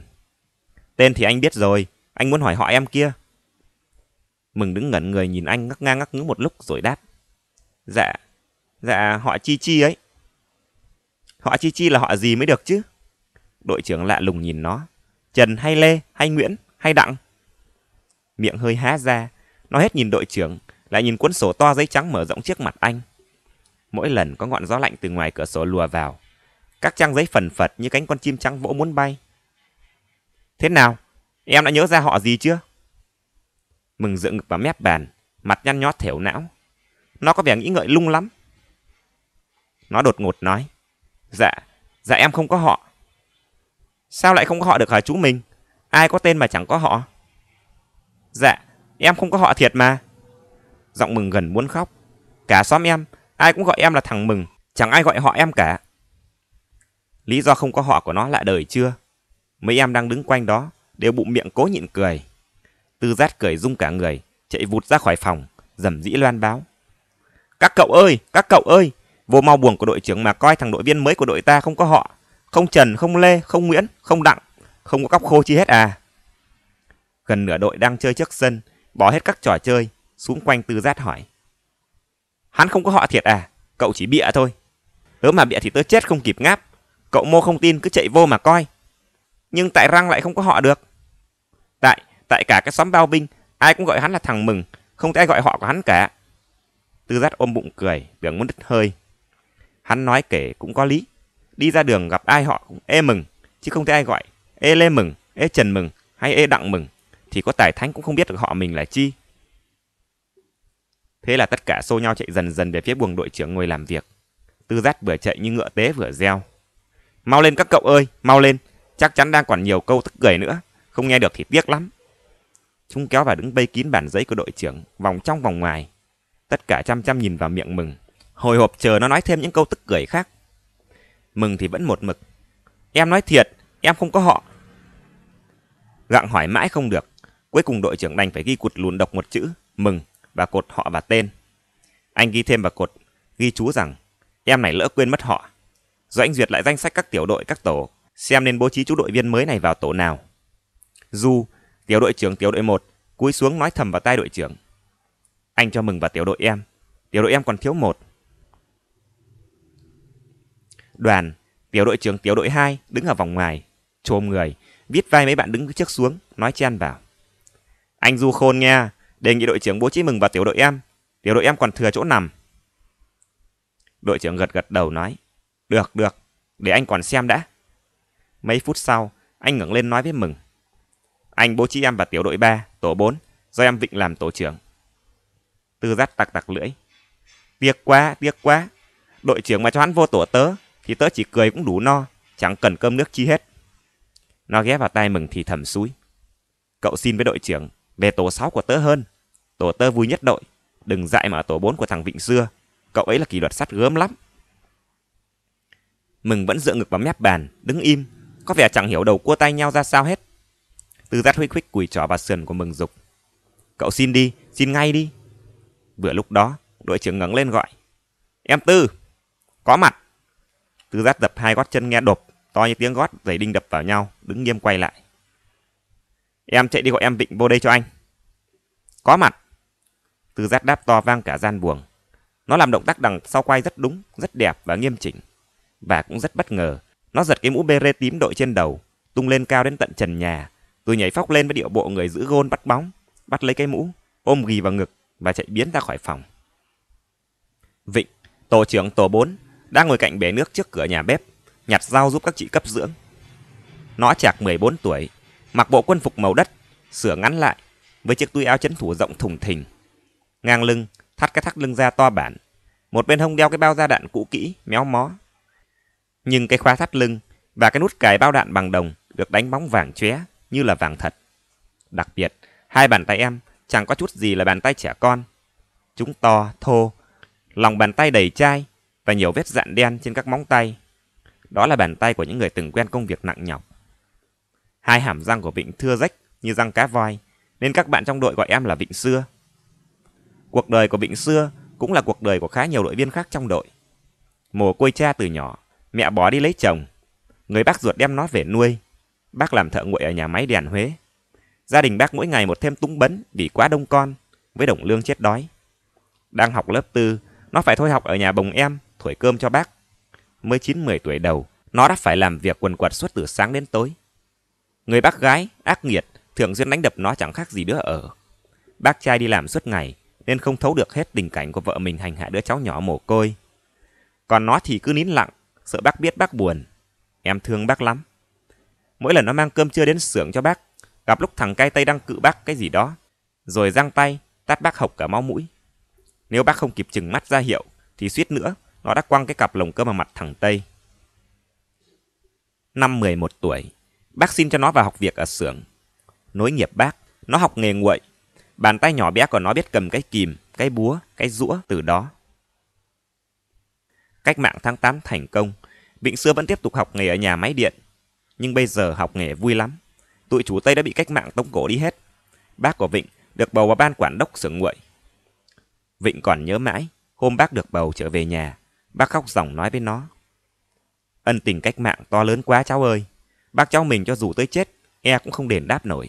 Tên thì anh biết rồi, anh muốn hỏi họ em kia. Mừng đứng ngẩn người nhìn anh ngắc ngang ngắc ngứ một lúc rồi đáp. Dạ, dạ họ Chi Chi ấy. Họ Chi Chi là họ gì mới được chứ? Đội trưởng lạ lùng nhìn nó. Trần hay Lê hay Nguyễn hay Đặng? Miệng hơi há ra, nó hết nhìn đội trưởng, lại nhìn cuốn sổ to giấy trắng mở rộng trước mặt anh. Mỗi lần có ngọn gió lạnh từ ngoài cửa sổ lùa vào, các trang giấy phần phật như cánh con chim trắng vỗ muốn bay. Thế nào? Em đã nhớ ra họ gì chưa? Mừng dựng ngực vào mép bàn, mặt nhăn nhó thểu não. Nó có vẻ nghĩ ngợi lung lắm. Nó đột ngột nói. Dạ, dạ em không có họ. Sao lại không có họ được hả chú mình? Ai có tên mà chẳng có họ? Dạ, em không có họ thiệt mà. Giọng mừng gần muốn khóc. Cả xóm em, ai cũng gọi em là thằng mừng, chẳng ai gọi họ em cả. Lý do không có họ của nó lại đời chưa? Mấy em đang đứng quanh đó, đều bụng miệng cố nhịn cười. Tư giác cười rung cả người, chạy vụt ra khỏi phòng, dầm dĩ loan báo. Các cậu ơi, các cậu ơi, vô mau buồn của đội trưởng mà coi thằng đội viên mới của đội ta không có họ. Không Trần, không Lê, không Nguyễn, không Đặng, không có cóc khô chi hết à. Gần nửa đội đang chơi trước sân, bỏ hết các trò chơi, xuống quanh tư giác hỏi. Hắn không có họ thiệt à, cậu chỉ bịa thôi. Hớ mà bịa thì tớ chết không kịp ngáp, cậu mô không tin cứ chạy vô mà coi. Nhưng tại răng lại không có họ được. Tại, tại cả cái xóm bao binh, ai cũng gọi hắn là thằng mừng, không thể ai gọi họ của hắn cả. Tư giác ôm bụng cười, tưởng muốn đứt hơi. Hắn nói kể cũng có lý đi ra đường gặp ai họ cũng ê mừng, chứ không thấy ai gọi ê Lê mừng, ê Trần mừng hay ê Đặng mừng thì có tài thánh cũng không biết được họ mình là chi. Thế là tất cả xô nhau chạy dần dần về phía buồng đội trưởng ngồi làm việc. Tư dắt vừa chạy như ngựa tế vừa reo. Mau lên các cậu ơi, mau lên, chắc chắn đang còn nhiều câu tức cười nữa, không nghe được thì tiếc lắm. Chúng kéo vào đứng bây kín bản giấy của đội trưởng, vòng trong vòng ngoài. Tất cả chăm chăm nhìn vào miệng mừng, hồi hộp chờ nó nói thêm những câu tức cười khác mừng thì vẫn một mực. Em nói thiệt, em không có họ. Gặng hỏi mãi không được, cuối cùng đội trưởng đành phải ghi cụt lùn độc một chữ, mừng, và cột họ và tên. Anh ghi thêm vào cột, ghi chú rằng, em này lỡ quên mất họ. Doanh duyệt lại danh sách các tiểu đội, các tổ, xem nên bố trí chú đội viên mới này vào tổ nào. Du, tiểu đội trưởng tiểu đội 1, cúi xuống nói thầm vào tai đội trưởng. Anh cho mừng vào tiểu đội em, tiểu đội em còn thiếu một Đoàn, tiểu đội trưởng tiểu đội 2 đứng ở vòng ngoài, chôm người, viết vai mấy bạn đứng trước xuống, nói chen vào. Anh Du Khôn nha đề nghị đội trưởng bố trí mừng vào tiểu đội em, tiểu đội em còn thừa chỗ nằm. Đội trưởng gật gật đầu nói, được, được, để anh còn xem đã. Mấy phút sau, anh ngẩng lên nói với Mừng. Anh bố trí em vào tiểu đội 3, tổ 4, do em Vịnh làm tổ trưởng. Tư dắt tặc tặc lưỡi. Tiếc quá, tiếc quá. Đội trưởng mà cho hắn vô tổ tớ, thì tớ chỉ cười cũng đủ no, chẳng cần cơm nước chi hết. Nó ghé vào tay mừng thì thầm suối. Cậu xin với đội trưởng, về tổ 6 của tớ hơn. Tổ tớ vui nhất đội, đừng dại mà ở tổ 4 của thằng Vịnh xưa. Cậu ấy là kỷ luật sắt gớm lắm. Mừng vẫn dựa ngực vào mép bàn, đứng im, có vẻ chẳng hiểu đầu cua tay nhau ra sao hết. Tư giác huy khuých quỳ trỏ vào sườn của mừng dục. Cậu xin đi, xin ngay đi. Vừa lúc đó, đội trưởng ngẩng lên gọi. Em Tư, có mặt. Tư giác đập hai gót chân nghe đột, to như tiếng gót giày đinh đập vào nhau, đứng nghiêm quay lại. Em chạy đi gọi em Vịnh vô đây cho anh. Có mặt. Tư giác đáp to vang cả gian buồng. Nó làm động tác đằng sau quay rất đúng, rất đẹp và nghiêm chỉnh. Và cũng rất bất ngờ. Nó giật cái mũ bê rê tím đội trên đầu, tung lên cao đến tận trần nhà. rồi nhảy phóc lên với điệu bộ người giữ gôn bắt bóng, bắt lấy cái mũ, ôm ghì vào ngực và chạy biến ra khỏi phòng. Vịnh, tổ trưởng tổ 4, đang ngồi cạnh bể nước trước cửa nhà bếp, nhặt rau giúp các chị cấp dưỡng. Nó chạc 14 tuổi, mặc bộ quân phục màu đất, sửa ngắn lại, với chiếc túi áo chấn thủ rộng thùng thình. Ngang lưng, thắt cái thắt lưng da to bản, một bên hông đeo cái bao da đạn cũ kỹ, méo mó. Nhưng cái khóa thắt lưng và cái nút cài bao đạn bằng đồng được đánh bóng vàng chóe như là vàng thật. Đặc biệt, hai bàn tay em chẳng có chút gì là bàn tay trẻ con. Chúng to, thô, lòng bàn tay đầy chai, và nhiều vết dạn đen trên các móng tay. Đó là bàn tay của những người từng quen công việc nặng nhọc. Hai hàm răng của Vịnh thưa rách như răng cá voi, nên các bạn trong đội gọi em là Vịnh Xưa. Cuộc đời của Vịnh Xưa cũng là cuộc đời của khá nhiều đội viên khác trong đội. Mồ côi cha từ nhỏ, mẹ bỏ đi lấy chồng. Người bác ruột đem nó về nuôi. Bác làm thợ nguội ở nhà máy đèn Huế. Gia đình bác mỗi ngày một thêm túng bấn vì quá đông con, với đồng lương chết đói. Đang học lớp tư, nó phải thôi học ở nhà bồng em thổi cơm cho bác. Mới 9-10 tuổi đầu, nó đã phải làm việc quần quật suốt từ sáng đến tối. Người bác gái, ác nghiệt, thường xuyên đánh đập nó chẳng khác gì đứa ở. Bác trai đi làm suốt ngày, nên không thấu được hết tình cảnh của vợ mình hành hạ đứa cháu nhỏ mồ côi. Còn nó thì cứ nín lặng, sợ bác biết bác buồn. Em thương bác lắm. Mỗi lần nó mang cơm trưa đến xưởng cho bác, gặp lúc thằng cai tây đang cự bác cái gì đó, rồi giang tay, tát bác hộc cả máu mũi. Nếu bác không kịp chừng mắt ra hiệu, thì suýt nữa, nó đã quăng cái cặp lồng cơm vào mặt thằng Tây. Năm 11 tuổi, bác xin cho nó vào học việc ở xưởng. Nối nghiệp bác, nó học nghề nguội. Bàn tay nhỏ bé của nó biết cầm cái kìm, cái búa, cái rũa từ đó. Cách mạng tháng 8 thành công, Vịnh Xưa vẫn tiếp tục học nghề ở nhà máy điện. Nhưng bây giờ học nghề vui lắm. Tụi chủ Tây đã bị cách mạng tống cổ đi hết. Bác của Vịnh được bầu vào ban quản đốc xưởng nguội. Vịnh còn nhớ mãi, hôm bác được bầu trở về nhà, Bác khóc ròng nói với nó. Ân tình cách mạng to lớn quá cháu ơi. Bác cháu mình cho dù tới chết, e cũng không đền đáp nổi.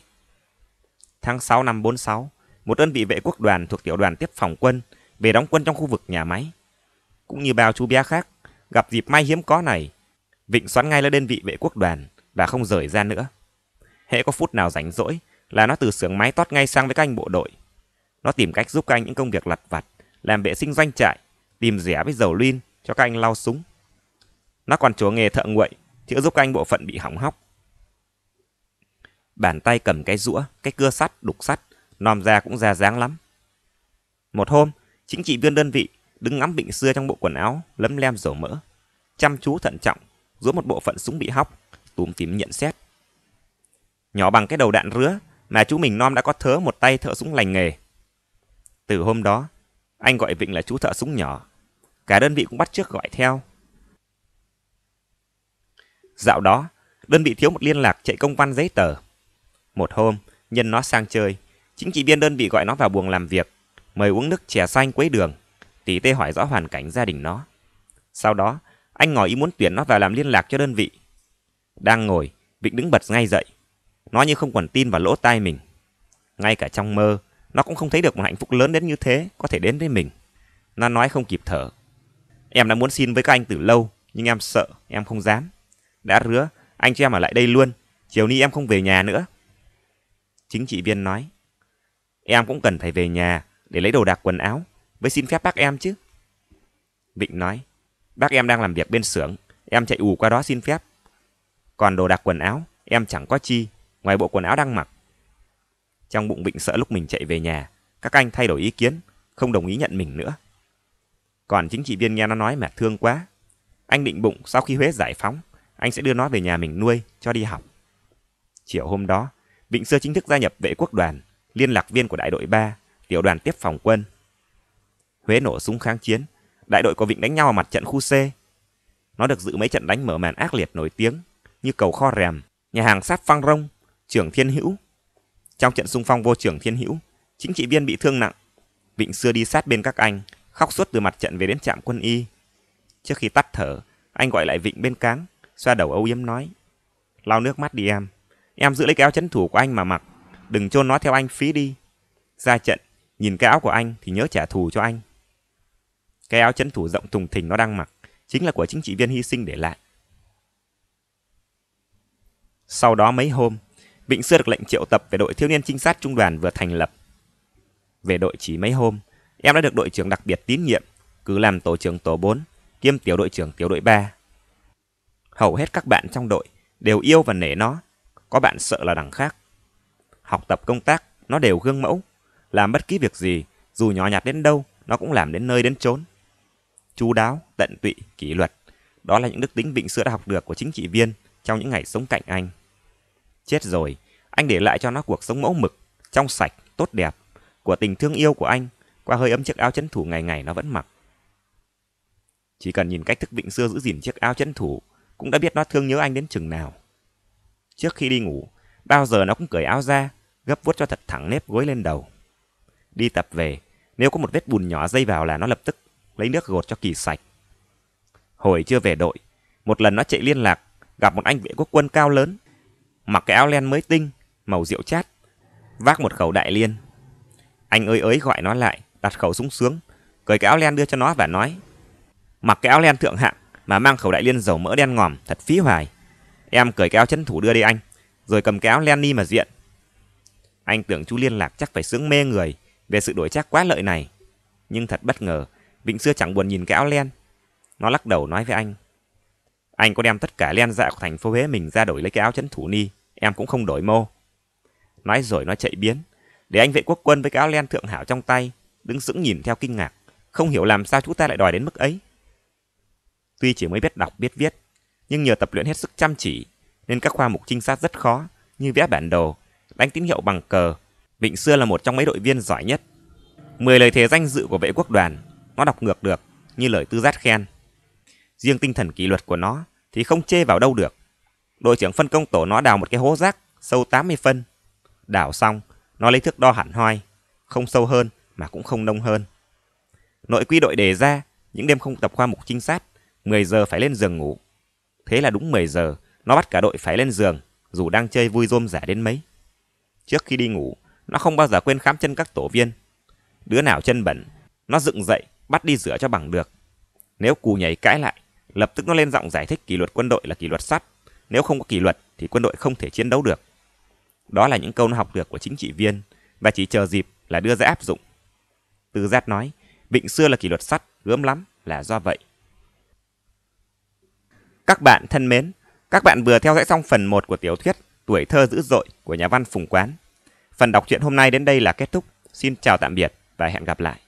Tháng 6 năm 46, một đơn vị vệ quốc đoàn thuộc tiểu đoàn tiếp phòng quân về đóng quân trong khu vực nhà máy. Cũng như bao chú bé khác, gặp dịp may hiếm có này, Vịnh xoắn ngay lên đơn vị vệ quốc đoàn và không rời ra nữa. Hễ có phút nào rảnh rỗi là nó từ xưởng máy tót ngay sang với các anh bộ đội. Nó tìm cách giúp các anh những công việc lặt vặt, làm vệ sinh doanh trại, tìm rẻ với dầu lin, cho các anh lau súng. Nó còn chúa nghề thợ nguội, chữa giúp các anh bộ phận bị hỏng hóc. Bàn tay cầm cái rũa, cái cưa sắt, đục sắt, nòm ra cũng già dáng lắm. Một hôm, chính trị viên đơn vị đứng ngắm bệnh xưa trong bộ quần áo lấm lem dầu mỡ, chăm chú thận trọng, rũa một bộ phận súng bị hóc, túm tím nhận xét. Nhỏ bằng cái đầu đạn rứa mà chú mình non đã có thớ một tay thợ súng lành nghề. Từ hôm đó, anh gọi vịnh là chú thợ súng nhỏ cả đơn vị cũng bắt chước gọi theo. Dạo đó, đơn vị thiếu một liên lạc chạy công văn giấy tờ. Một hôm, nhân nó sang chơi, chính trị viên đơn vị gọi nó vào buồng làm việc, mời uống nước chè xanh quấy đường, tỉ tê hỏi rõ hoàn cảnh gia đình nó. Sau đó, anh ngỏ ý muốn tuyển nó vào làm liên lạc cho đơn vị. Đang ngồi, Vịnh đứng bật ngay dậy. Nó như không còn tin vào lỗ tai mình. Ngay cả trong mơ, nó cũng không thấy được một hạnh phúc lớn đến như thế có thể đến với mình. Nó nói không kịp thở, Em đã muốn xin với các anh từ lâu, nhưng em sợ, em không dám. Đã rứa, anh cho em ở lại đây luôn, chiều ni em không về nhà nữa. Chính trị viên nói, em cũng cần phải về nhà để lấy đồ đạc quần áo, với xin phép bác em chứ. Vịnh nói, bác em đang làm việc bên xưởng, em chạy ù qua đó xin phép. Còn đồ đạc quần áo, em chẳng có chi, ngoài bộ quần áo đang mặc. Trong bụng Vịnh sợ lúc mình chạy về nhà, các anh thay đổi ý kiến, không đồng ý nhận mình nữa. Còn chính trị viên nghe nó nói mà thương quá. Anh định bụng sau khi Huế giải phóng, anh sẽ đưa nó về nhà mình nuôi, cho đi học. Chiều hôm đó, Vịnh Sơ chính thức gia nhập vệ quốc đoàn, liên lạc viên của đại đội 3, tiểu đoàn tiếp phòng quân. Huế nổ súng kháng chiến, đại đội của Vịnh đánh nhau ở mặt trận khu C. Nó được dự mấy trận đánh mở màn ác liệt nổi tiếng như cầu kho rèm, nhà hàng sát phăng rông, trưởng thiên hữu. Trong trận xung phong vô trưởng thiên hữu, chính trị viên bị thương nặng. Vịnh xưa đi sát bên các anh, khóc suốt từ mặt trận về đến trạm quân y. Trước khi tắt thở, anh gọi lại Vịnh bên cáng, xoa đầu âu yếm nói. Lau nước mắt đi em, em giữ lấy cái áo chấn thủ của anh mà mặc, đừng chôn nó theo anh phí đi. Ra trận, nhìn cái áo của anh thì nhớ trả thù cho anh. Cái áo chấn thủ rộng thùng thình nó đang mặc, chính là của chính trị viên hy sinh để lại. Sau đó mấy hôm, Vịnh xưa được lệnh triệu tập về đội thiếu niên trinh sát trung đoàn vừa thành lập. Về đội chỉ mấy hôm, Em đã được đội trưởng đặc biệt tín nhiệm, cứ làm tổ trưởng tổ 4, kiêm tiểu đội trưởng tiểu đội 3. Hầu hết các bạn trong đội đều yêu và nể nó, có bạn sợ là đằng khác. Học tập công tác, nó đều gương mẫu, làm bất kỳ việc gì, dù nhỏ nhặt đến đâu, nó cũng làm đến nơi đến chốn. Chú đáo, tận tụy, kỷ luật, đó là những đức tính vịnh sữa đã học được của chính trị viên trong những ngày sống cạnh anh. Chết rồi, anh để lại cho nó cuộc sống mẫu mực, trong sạch, tốt đẹp của tình thương yêu của anh qua hơi ấm chiếc áo chấn thủ ngày ngày nó vẫn mặc. Chỉ cần nhìn cách thức Vịnh xưa giữ gìn chiếc áo chấn thủ, cũng đã biết nó thương nhớ anh đến chừng nào. Trước khi đi ngủ, bao giờ nó cũng cởi áo ra, gấp vuốt cho thật thẳng nếp gối lên đầu. Đi tập về, nếu có một vết bùn nhỏ dây vào là nó lập tức lấy nước gột cho kỳ sạch. Hồi chưa về đội, một lần nó chạy liên lạc, gặp một anh vệ quốc quân cao lớn, mặc cái áo len mới tinh, màu rượu chát, vác một khẩu đại liên. Anh ơi ới gọi nó lại, đặt khẩu súng xuống, cởi cái áo len đưa cho nó và nói: "Mặc cái áo len thượng hạng mà mang khẩu đại liên dầu mỡ đen ngòm, thật phí hoài. Em cởi cái áo chấn thủ đưa đi anh, rồi cầm cái áo len đi mà diện." Anh tưởng chú liên lạc chắc phải sướng mê người về sự đổi trác quá lợi này, nhưng thật bất ngờ, Vịnh Xưa chẳng buồn nhìn cái áo len. Nó lắc đầu nói với anh: "Anh có đem tất cả len dạ của thành phố Huế mình ra đổi lấy cái áo chấn thủ ni, em cũng không đổi mô." Nói rồi nó chạy biến, để anh vệ quốc quân với cái áo len thượng hảo trong tay đứng sững nhìn theo kinh ngạc, không hiểu làm sao chúng ta lại đòi đến mức ấy. Tuy chỉ mới biết đọc biết viết, nhưng nhờ tập luyện hết sức chăm chỉ, nên các khoa mục trinh sát rất khó, như vẽ bản đồ, đánh tín hiệu bằng cờ. Vịnh Xưa là một trong mấy đội viên giỏi nhất. Mười lời thề danh dự của vệ quốc đoàn, nó đọc ngược được, như lời tư giác khen. Riêng tinh thần kỷ luật của nó thì không chê vào đâu được. Đội trưởng phân công tổ nó đào một cái hố rác sâu 80 phân. Đào xong, nó lấy thước đo hẳn hoi, không sâu hơn mà cũng không nông hơn. Nội quy đội đề ra, những đêm không tập khoa mục trinh sát, 10 giờ phải lên giường ngủ. Thế là đúng 10 giờ, nó bắt cả đội phải lên giường, dù đang chơi vui rôm giả đến mấy. Trước khi đi ngủ, nó không bao giờ quên khám chân các tổ viên. Đứa nào chân bẩn, nó dựng dậy, bắt đi rửa cho bằng được. Nếu cù nhảy cãi lại, lập tức nó lên giọng giải thích kỷ luật quân đội là kỷ luật sắt. Nếu không có kỷ luật thì quân đội không thể chiến đấu được. Đó là những câu nó học được của chính trị viên và chỉ chờ dịp là đưa ra áp dụng từ Giác nói, vịnh xưa là kỷ luật sắt, gớm lắm, là do vậy. Các bạn thân mến, các bạn vừa theo dõi xong phần 1 của tiểu thuyết Tuổi thơ dữ dội của nhà văn Phùng Quán. Phần đọc truyện hôm nay đến đây là kết thúc. Xin chào tạm biệt và hẹn gặp lại.